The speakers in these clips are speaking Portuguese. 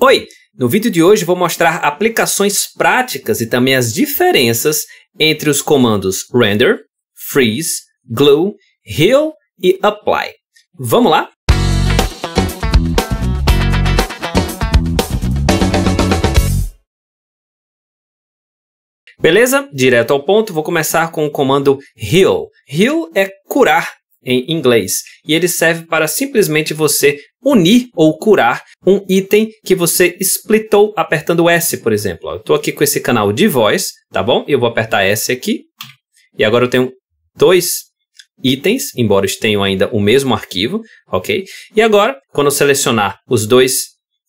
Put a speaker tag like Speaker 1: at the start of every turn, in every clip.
Speaker 1: Oi! No vídeo de hoje vou mostrar aplicações práticas e também as diferenças entre os comandos Render, Freeze, glue, Heal e Apply. Vamos lá? Beleza? Direto ao ponto, vou começar com o comando Heal. Heal é curar em inglês. E ele serve para simplesmente você unir ou curar um item que você splitou apertando S, por exemplo. eu estou aqui com esse canal de voz, tá bom? Eu vou apertar S aqui. E agora eu tenho dois itens, embora eu tenham ainda o mesmo arquivo, ok? E agora, quando eu selecionar os dois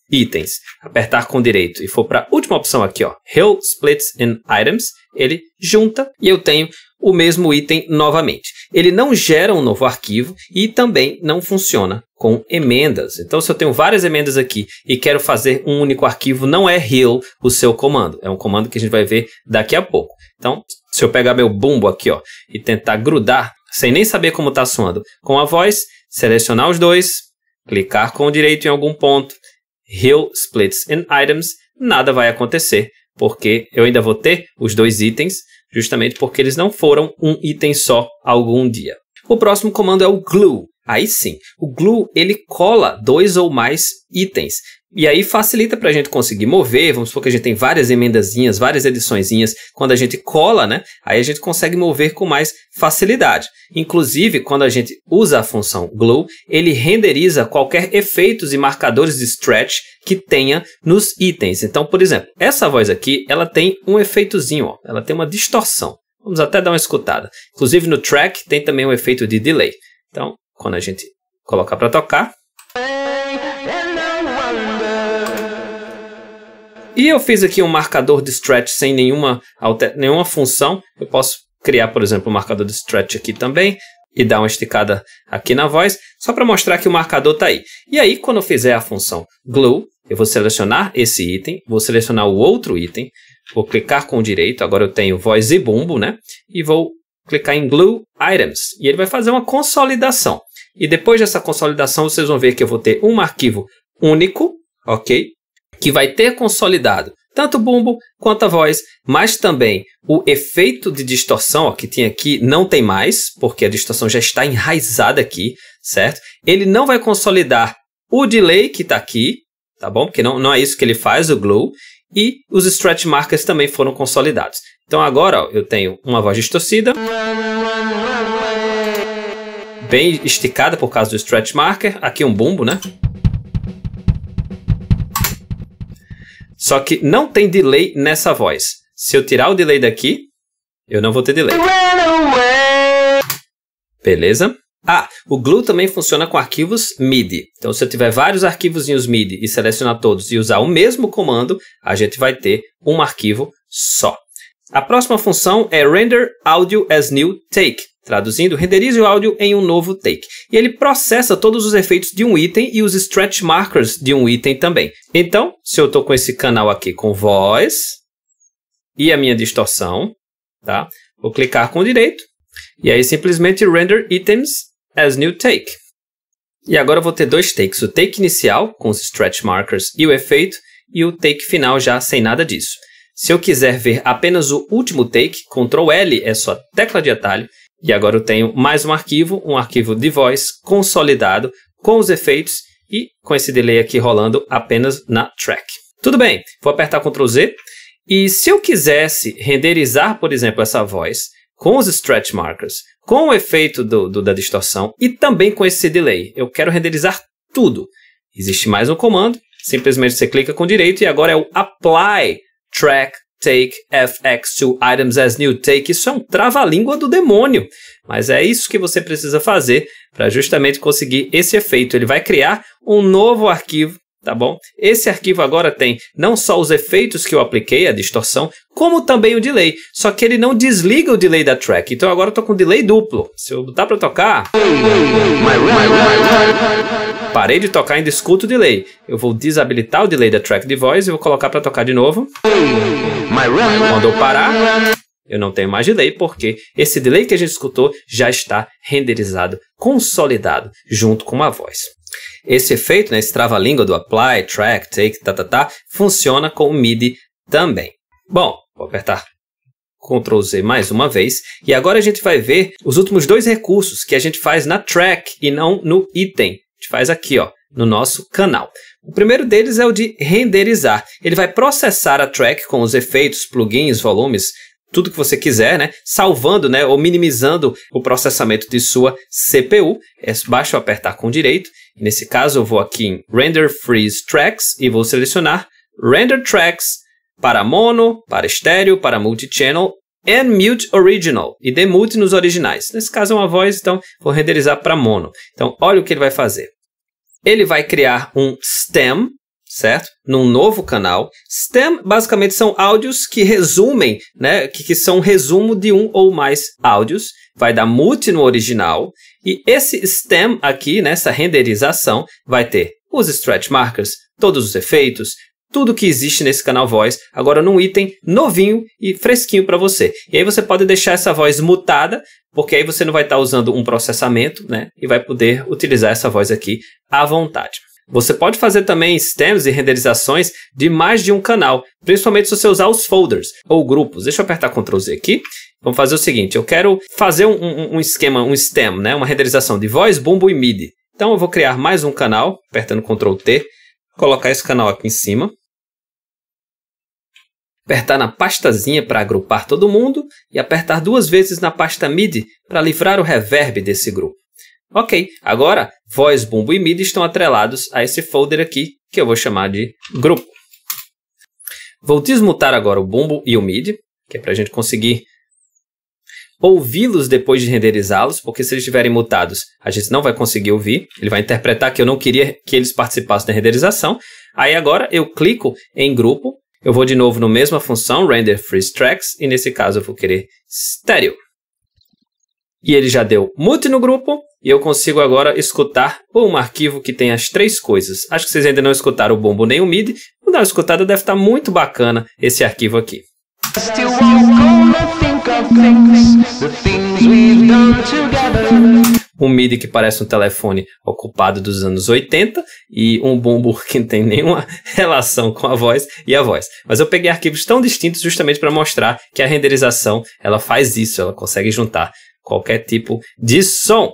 Speaker 1: itens, apertar com direito e for para a última opção aqui, ó, Hill Splits in Items, ele junta e eu tenho o mesmo item novamente. Ele não gera um novo arquivo e também não funciona com emendas. Então, se eu tenho várias emendas aqui e quero fazer um único arquivo, não é heal o seu comando. É um comando que a gente vai ver daqui a pouco. Então, se eu pegar meu bumbo aqui ó, e tentar grudar, sem nem saber como está soando, com a voz, selecionar os dois, clicar com o direito em algum ponto, heal splits and items, nada vai acontecer, porque eu ainda vou ter os dois itens, justamente porque eles não foram um item só algum dia. O próximo comando é o glue. Aí sim, o glue ele cola dois ou mais itens e aí facilita para a gente conseguir mover, vamos supor que a gente tem várias emendazinhas, várias ediçõezinhas, quando a gente cola, né? Aí a gente consegue mover com mais facilidade. Inclusive, quando a gente usa a função glow, ele renderiza qualquer efeitos e marcadores de stretch que tenha nos itens. Então, por exemplo, essa voz aqui, ela tem um efeitozinho, ó, ela tem uma distorção. Vamos até dar uma escutada. Inclusive no track tem também um efeito de delay. Então, quando a gente colocar para tocar, E eu fiz aqui um marcador de stretch sem nenhuma, alter, nenhuma função. Eu posso criar, por exemplo, um marcador de stretch aqui também e dar uma esticada aqui na voz, só para mostrar que o marcador está aí. E aí, quando eu fizer a função glue, eu vou selecionar esse item, vou selecionar o outro item, vou clicar com o direito, agora eu tenho voz e bumbo, né? E vou clicar em glue items, e ele vai fazer uma consolidação. E depois dessa consolidação, vocês vão ver que eu vou ter um arquivo único, ok? que vai ter consolidado tanto o bumbo quanto a voz, mas também o efeito de distorção ó, que tinha aqui não tem mais, porque a distorção já está enraizada aqui, certo? Ele não vai consolidar o delay que está aqui, tá bom? Porque não, não é isso que ele faz, o glow, e os stretch markers também foram consolidados. Então agora ó, eu tenho uma voz distorcida, bem esticada por causa do stretch marker, aqui um bumbo, né? Só que não tem delay nessa voz. Se eu tirar o delay daqui, eu não vou ter delay. Beleza? Ah, o Glue também funciona com arquivos MIDI. Então, se eu tiver vários arquivos MIDI e selecionar todos e usar o mesmo comando, a gente vai ter um arquivo só. A próxima função é render audio as new take. Traduzindo, renderize o áudio em um novo take. E ele processa todos os efeitos de um item e os stretch markers de um item também. Então, se eu estou com esse canal aqui com voz e a minha distorção, tá? Vou clicar com o direito e aí simplesmente render items as new take. E agora eu vou ter dois takes, o take inicial com os stretch markers e o efeito e o take final já sem nada disso. Se eu quiser ver apenas o último take, Ctrl L é sua tecla de atalho. E agora eu tenho mais um arquivo, um arquivo de voz consolidado com os efeitos e com esse delay aqui rolando apenas na track. Tudo bem, vou apertar Ctrl Z. E se eu quisesse renderizar, por exemplo, essa voz com os stretch markers, com o efeito do, do, da distorção e também com esse delay, eu quero renderizar tudo. Existe mais um comando, simplesmente você clica com direito e agora é o Apply track take FX2 items as new take. Isso é um trava-língua do demônio. Mas é isso que você precisa fazer para justamente conseguir esse efeito. Ele vai criar um novo arquivo, tá bom? Esse arquivo agora tem não só os efeitos que eu apliquei, a distorção, como também o delay. Só que ele não desliga o delay da track. Então agora eu tô com delay duplo. Se eu botar para tocar... Parei de tocar, ainda escuto o delay. Eu vou desabilitar o delay da track de voz e vou colocar para tocar de novo. Quando eu parar, eu não tenho mais delay porque esse delay que a gente escutou já está renderizado, consolidado, junto com a voz. Esse efeito, né, esse trava-língua do apply, track, take, tá, tá, tá, funciona com o MIDI também. Bom, vou apertar Ctrl Z mais uma vez. E agora a gente vai ver os últimos dois recursos que a gente faz na track e não no item gente faz aqui, ó, no nosso canal. O primeiro deles é o de renderizar. Ele vai processar a track com os efeitos, plugins, volumes, tudo que você quiser, né? Salvando, né? Ou minimizando o processamento de sua CPU. É baixo apertar com direito. Nesse caso, eu vou aqui em Render Freeze Tracks e vou selecionar Render Tracks para mono, para estéreo, para multi-channel And mute original e demute nos originais. Nesse caso é uma voz, então vou renderizar para mono. Então, olha o que ele vai fazer. Ele vai criar um stem, certo? Num novo canal. Stem basicamente são áudios que resumem, né? Que, que são um resumo de um ou mais áudios. Vai dar mute no original. E esse stem aqui, nessa né? renderização, vai ter os stretch markers, todos os efeitos, tudo que existe nesse canal voz, agora num item novinho e fresquinho para você. E aí você pode deixar essa voz mutada, porque aí você não vai estar tá usando um processamento, né? E vai poder utilizar essa voz aqui à vontade. Você pode fazer também stems e renderizações de mais de um canal, principalmente se você usar os folders ou grupos. Deixa eu apertar Ctrl Z aqui. Vamos fazer o seguinte, eu quero fazer um, um, esquema, um stem, né? uma renderização de voz, bumbo e MIDI. Então eu vou criar mais um canal, apertando Ctrl T, colocar esse canal aqui em cima apertar na pastazinha para agrupar todo mundo e apertar duas vezes na pasta MIDI para livrar o reverb desse grupo. Ok, agora voz, bumbo e MIDI estão atrelados a esse folder aqui que eu vou chamar de grupo. Vou desmutar agora o bumbo e o MIDI, que é para a gente conseguir ouvi-los depois de renderizá-los, porque se eles estiverem mutados, a gente não vai conseguir ouvir. Ele vai interpretar que eu não queria que eles participassem da renderização. Aí agora eu clico em grupo eu vou de novo no mesma função, render freeze tracks, e nesse caso eu vou querer stereo. E ele já deu mute no grupo, e eu consigo agora escutar um arquivo que tem as três coisas. Acho que vocês ainda não escutaram o bombo nem o mid, não dá uma escutada, deve estar tá muito bacana esse arquivo aqui. Still um MIDI que parece um telefone ocupado dos anos 80 e um bumbo que não tem nenhuma relação com a voz e a voz. Mas eu peguei arquivos tão distintos justamente para mostrar que a renderização ela faz isso, ela consegue juntar qualquer tipo de som.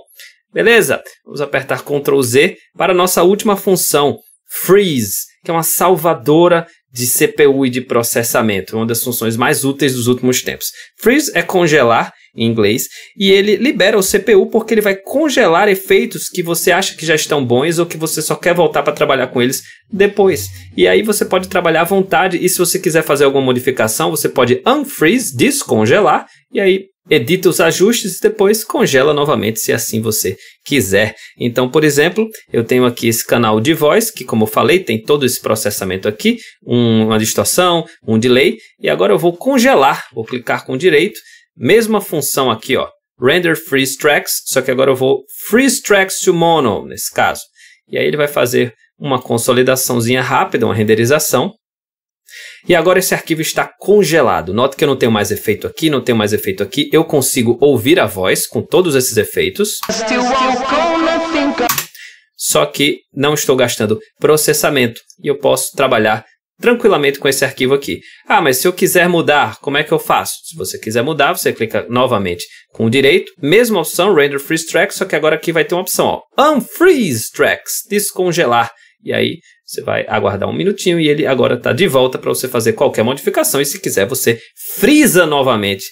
Speaker 1: Beleza? Vamos apertar Ctrl Z para a nossa última função, Freeze, que é uma salvadora de CPU e de processamento, uma das funções mais úteis dos últimos tempos. Freeze é congelar em inglês, e ele libera o CPU porque ele vai congelar efeitos que você acha que já estão bons ou que você só quer voltar para trabalhar com eles depois. E aí você pode trabalhar à vontade e se você quiser fazer alguma modificação, você pode unfreeze, descongelar e aí edita os ajustes e depois congela novamente se assim você quiser. Então, por exemplo, eu tenho aqui esse canal de voz, que como eu falei, tem todo esse processamento aqui, um, uma distorção, um delay, e agora eu vou congelar, vou clicar com direito Mesma função aqui, ó. Render freeze tracks, só que agora eu vou freeze tracks to mono, nesse caso. E aí ele vai fazer uma consolidaçãozinha rápida, uma renderização. E agora esse arquivo está congelado. Note que eu não tenho mais efeito aqui, não tenho mais efeito aqui. Eu consigo ouvir a voz com todos esses efeitos. Só que não estou gastando processamento e eu posso trabalhar tranquilamente com esse arquivo aqui. Ah, mas se eu quiser mudar, como é que eu faço? Se você quiser mudar, você clica novamente com o direito, mesma opção, Render Freeze tracks, só que agora aqui vai ter uma opção, ó, Unfreeze Tracks, descongelar. E aí você vai aguardar um minutinho e ele agora está de volta para você fazer qualquer modificação e se quiser você frisa novamente.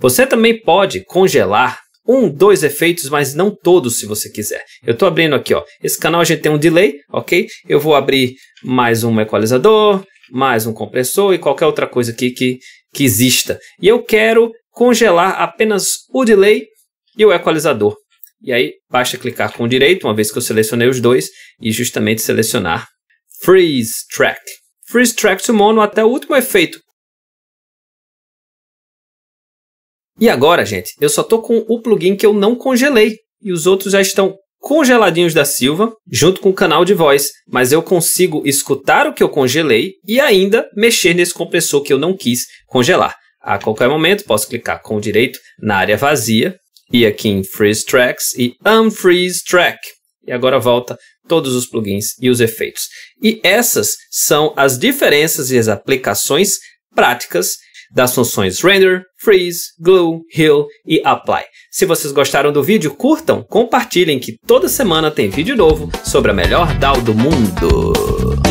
Speaker 1: Você também pode congelar um, dois efeitos, mas não todos se você quiser. Eu estou abrindo aqui, ó. Esse canal a gente tem um delay, ok? Eu vou abrir mais um equalizador, mais um compressor e qualquer outra coisa aqui que, que exista. E eu quero congelar apenas o delay e o equalizador. E aí basta clicar com o direito, uma vez que eu selecionei os dois, e justamente selecionar Freeze Track. Freeze Track to Mono até o último efeito, E agora, gente, eu só estou com o plugin que eu não congelei e os outros já estão congeladinhos da Silva, junto com o canal de voz, mas eu consigo escutar o que eu congelei e ainda mexer nesse compressor que eu não quis congelar. A qualquer momento posso clicar com o direito na área vazia e aqui em Freeze Tracks e Unfreeze Track. E agora volta todos os plugins e os efeitos. E essas são as diferenças e as aplicações práticas das funções render, freeze, glue, heal e apply. Se vocês gostaram do vídeo, curtam, compartilhem que toda semana tem vídeo novo sobre a melhor DAO do mundo.